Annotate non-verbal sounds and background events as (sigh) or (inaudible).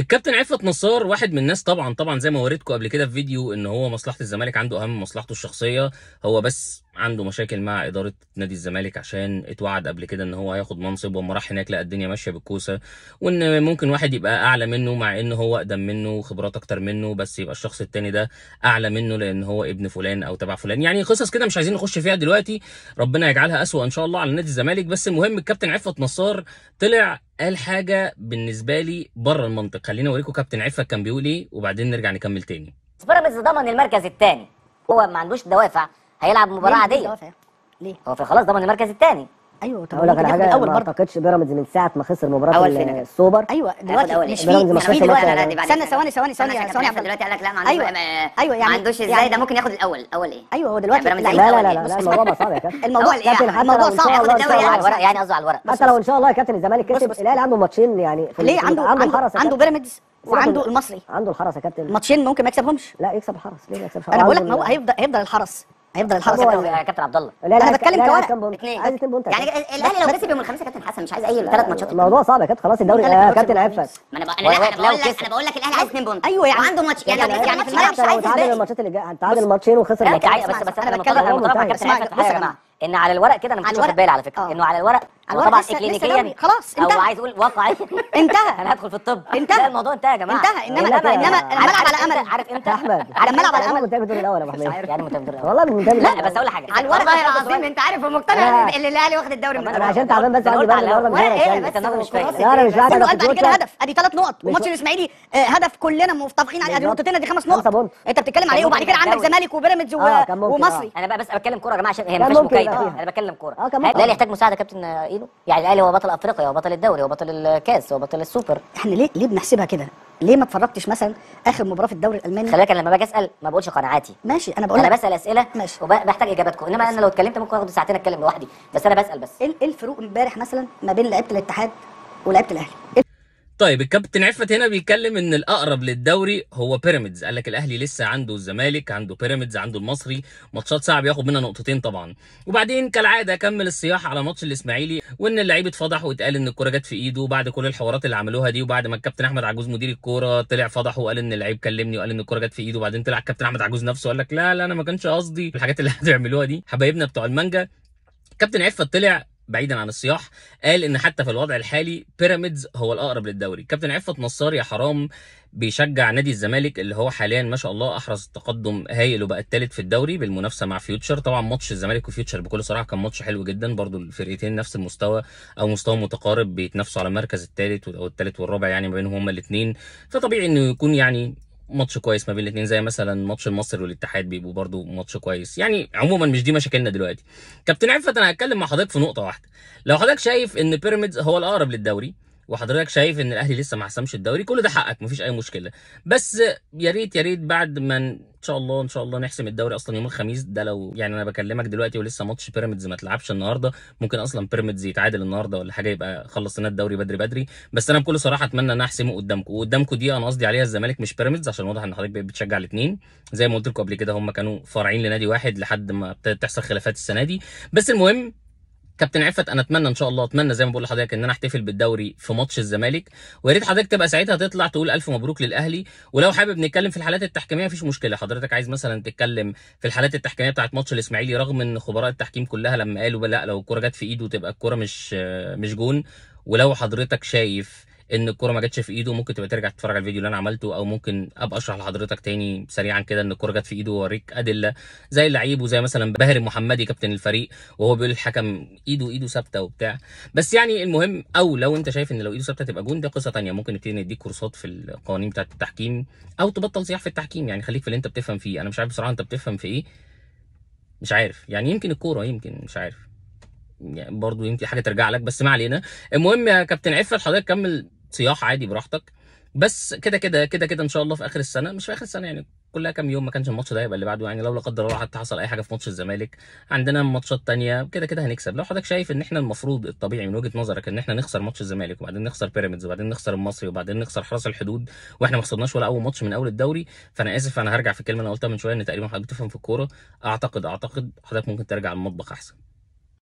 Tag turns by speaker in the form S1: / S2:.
S1: الكابتن عفت نصار واحد من الناس طبعا طبعا زي ما وريتكم قبل كده في فيديو ان هو مصلحه الزمالك عنده اهم مصلحته الشخصيه هو بس عنده مشاكل مع اداره نادي الزمالك عشان اتوعد قبل كده ان هو هياخد منصب وما راح هناك لقى الدنيا ماشيه بالكوسه وان ممكن واحد يبقى اعلى منه مع ان هو اقدم منه وخبرات اكتر منه بس يبقى الشخص التاني ده اعلى منه لان هو ابن فلان او تبع فلان يعني قصص كده مش عايزين نخش فيها دلوقتي ربنا يجعلها اسوء ان شاء الله على نادي الزمالك بس المهم الكابتن عفت نصار طلع قال حاجه بالنسبه لي بره المنطق خلينا اوريكم كابتن عفه كان بيقول ايه وبعدين نرجع نكمل تاني
S2: بيراميدز ضمن المركز الثاني هو ما عندوش دوافع هيلعب مباراه عاديه ليه هو في خلاص ضمن المركز الثاني ايوه طب اقول لك على حاجه ما اعتقدش بيراميدز من ساعه ما خسر مباراه السوبر ايوه دلوقتي مش فيه مش فيه دلوقتي استنى ثواني ثواني ثواني ثواني دلوقتي قال لك لا ما عندوش ايوه ايوه يعني ما عندوش ازاي ده ممكن ياخد الاول اول ايه ايوه هو دلوقتي لا لا لا لا الموضوع صعب يا كابتن الموضوع الموضوع صعب ياخد الدوري يعني قصدي على الورق حتى لو ان شاء الله يا كابتن الزمالك كسب الاهلي عنده ماتشين يعني ليه عنده عنده عنده بيراميدز وعنده المصري عنده الحرس يا كابتن ماتشين ممكن ما يكسبهمش لا يكسب الحرس ليه ما يكسبش انا بقول لك ما هو هيفضل هيفضل الحرس هيفضل الحرب هو يا كابتن عبد الله لا انا بتكلم كورق اثنين عايز بونت يعني الاهلي لو كسب يوم الخميس يا كابتن حسن مش عايز اي ثلاث ماتشات الموضوع صعب يا كابتن خلاص الدوري يا كابتن عفت ما انا بقول لك انا بقول لك الاهلي عايز اثنين بونت ايوه يعني عنده ماتش يعني يعني في الملعب مش عايز تعادل الماتشات اللي جايه تعادل الماتشين وخسر الماتش بس بس انا بتكلم انا الموضوع يا كابتن حسن يا جماعه ان على الورق كده انا ما كنتش واخد بالي على فكره انه على الورق طبعا اكلينيكيا خلاص انتهى او عايز اقول واقعيا انتهى (laughs) انا هدخل في الطب انتهى الموضوع انتهى يا جماعه انتهى انما انما انما انا بلعب على امل عارف امتى احمد لما العب على امل منتهي الدور الاول يا ابو حميد يعني منتهي الدور الاول والله منتهي لا بس اقول حاجه على الورق والله العظيم انت عارف ومقتنع ان الاهلي واخد الدوري من انا عشان تعبان بس عندي بالي الاول من انا إيه؟ مش فاهم انا مش فاهم بعد كده هدف ادي ثلاث نقط وماتش الاسماعيلي آه، هدف كلنا متفقين عليه ادي نقطتين ادي خمس نقط انت بتتكلم عليه وبعد كده عندك زمالك وبيراميدز آه، ومصري آه. انا بقى بس بتكلم كوره يا جماعه عشان هي مش مكايده انا بتكلم كوره لا يحتاج مساعده كابتن عايزينه يعني الاهلي هو بطل افريقيا هو بطل الدوري هو بطل الكاس هو بطل السوبر احنا يعني ليه ليه بنحسبها كده ليه ما اتفرجتش مثلا اخر مباراه في الدوري الالماني خلي بالك انا لما باجي اسال ما بقولش قناعاتي ماشي انا بقول انا بسال اسئله ماشي وبحتاج اجاباتكم انما انا لو اتكلمت ممكن اخد ساعتين اتكلم لوحدي بس انا بسال بس ايه, إيه الفروق امبارح مثلا ما بين لعيبه الاتحاد ولعيبه الاهلي
S1: طيب الكابتن عفت هنا بيتكلم ان الاقرب للدوري هو بيراميدز قال لك الاهلي لسه عنده الزمالك عنده بيراميدز عنده المصري ماتشات صعب ياخد منها نقطتين طبعا وبعدين كالعاده كمل الصياح على ماتش الاسماعيلي وان اللعيب اتفضح واتقال ان الكوره جت في ايده بعد كل الحوارات اللي عملوها دي وبعد ما الكابتن احمد عجوز مدير الكوره طلع فضح وقال ان اللعيب كلمني وقال ان الكوره جت في ايده وبعدين طلع الكابتن احمد عجوز نفسه وقال لك لا لا انا ما كانش قصدي الحاجات اللي (laughs) هتعملوها دي حبايبنا بتوع المانجا كابتن عفت طلع بعيدا عن الصياح قال ان حتى في الوضع الحالي بيراميدز هو الاقرب للدوري كابتن عفت نصار يا حرام بيشجع نادي الزمالك اللي هو حاليا ما شاء الله احرز تقدم هايل وبقى الثالث في الدوري بالمنافسه مع فيوتشر طبعا ماتش الزمالك وفيوتشر بكل صراحه كان ماتش حلو جدا برضو الفرقتين نفس المستوى او مستوى متقارب بيتنافسوا على المركز الثالث او الثالث والرابع يعني ما بينهم هما الاثنين فطبيعي انه يكون يعني ماتش كويس ما بين الاثنين زي مثلا ماتش المصري والاتحاد بيبقوا برضو ماتش كويس يعني عموما مش دي مشاكلنا دلوقتي كابتن عفت انا هتكلم مع حضرتك في نقطه واحده لو حضرتك شايف ان بيراميدز هو الاقرب للدوري وحضرتك شايف ان الاهلي لسه ما حسمش الدوري كل ده حقك مفيش اي مشكله بس يا ريت يا ريت بعد ما ان شاء الله ان شاء الله نحسم الدوري اصلا يوم الخميس ده لو يعني انا بكلمك دلوقتي ولسه ماتش بيراميدز ما تلعبش النهارده ممكن اصلا بيراميدز يتعادل النهارده ولا حاجه يبقى خلصنا الدوري بدري بدري بس انا بكل صراحه اتمنى ان احسمه قدامكم وقدامكم دي انا قصدي عليها الزمالك مش بيراميدز عشان واضح ان حضرتك بتشجع الاثنين زي ما قلت لكم قبل كده هم كانوا فارعين لنادي واحد لحد ما ابتدت تحصل خلافات السنه دي بس المهم كابتن عفت انا اتمنى ان شاء الله اتمنى زي ما بقول لحضرتك ان انا احتفل بالدوري في ماتش الزمالك ويا ريت حضرتك تبقى ساعتها تطلع تقول الف مبروك للاهلي ولو حابب نتكلم في الحالات التحكيميه مفيش مشكله حضرتك عايز مثلا تتكلم في الحالات التحكيميه بتاعه ماتش الاسماعيلي رغم ان خبراء التحكيم كلها لما قالوا لا لو الكوره جت في ايده تبقى الكوره مش مش جون ولو حضرتك شايف ان الكوره ما جاتش في ايده ممكن تبقى ترجع تتفرج على الفيديو اللي انا عملته او ممكن ابقى اشرح لحضرتك تاني سريعا كده ان الكوره جت في ايده واوريك ادله زي اللعيب وزي مثلا باهر المحمدي كابتن الفريق وهو بيقول الحكم ايده ايده ثابته وبتاع بس يعني المهم او لو انت شايف ان لو ايده ثابته تبقى جون ده قصه ثانيه ممكن نبتدي نديك كورسات في القوانين بتاعه التحكيم او تبطل صياح في التحكيم يعني خليك في اللي انت بتفهم فيه انا مش عارف بصراحه انت بتفهم في ايه مش عارف يعني يمكن الكوره يمكن مش عارف يعني برضه يمكن حاجه ترجع لك بس ما علينا المهم يا كابتن عفه حضرتك كمل صياح عادي براحتك بس كده كده كده كده ان شاء الله في اخر السنه مش في اخر السنه يعني كلها كام يوم ما كانش الماتش ده يبقى اللي بعده يعني لو لا قدر الله حتى حصل اي حاجه في ماتش الزمالك عندنا ماتشات تانية كده كده هنكسب لو حضرتك شايف ان احنا المفروض الطبيعي من وجهه نظرك ان احنا نخسر ماتش الزمالك وبعدين نخسر بيراميدز وبعدين نخسر المصري وبعدين نخسر حرس الحدود واحنا ما خسرناش ولا اول ماتش من اول الدوري فانا اسف انا هرجع في الكلمه اللي انا قلتها من شويه ان تقريبا حضرتك بتفهم في الكوره اعتقد اعتقد حضرتك ممكن ترجع المطبخ احسن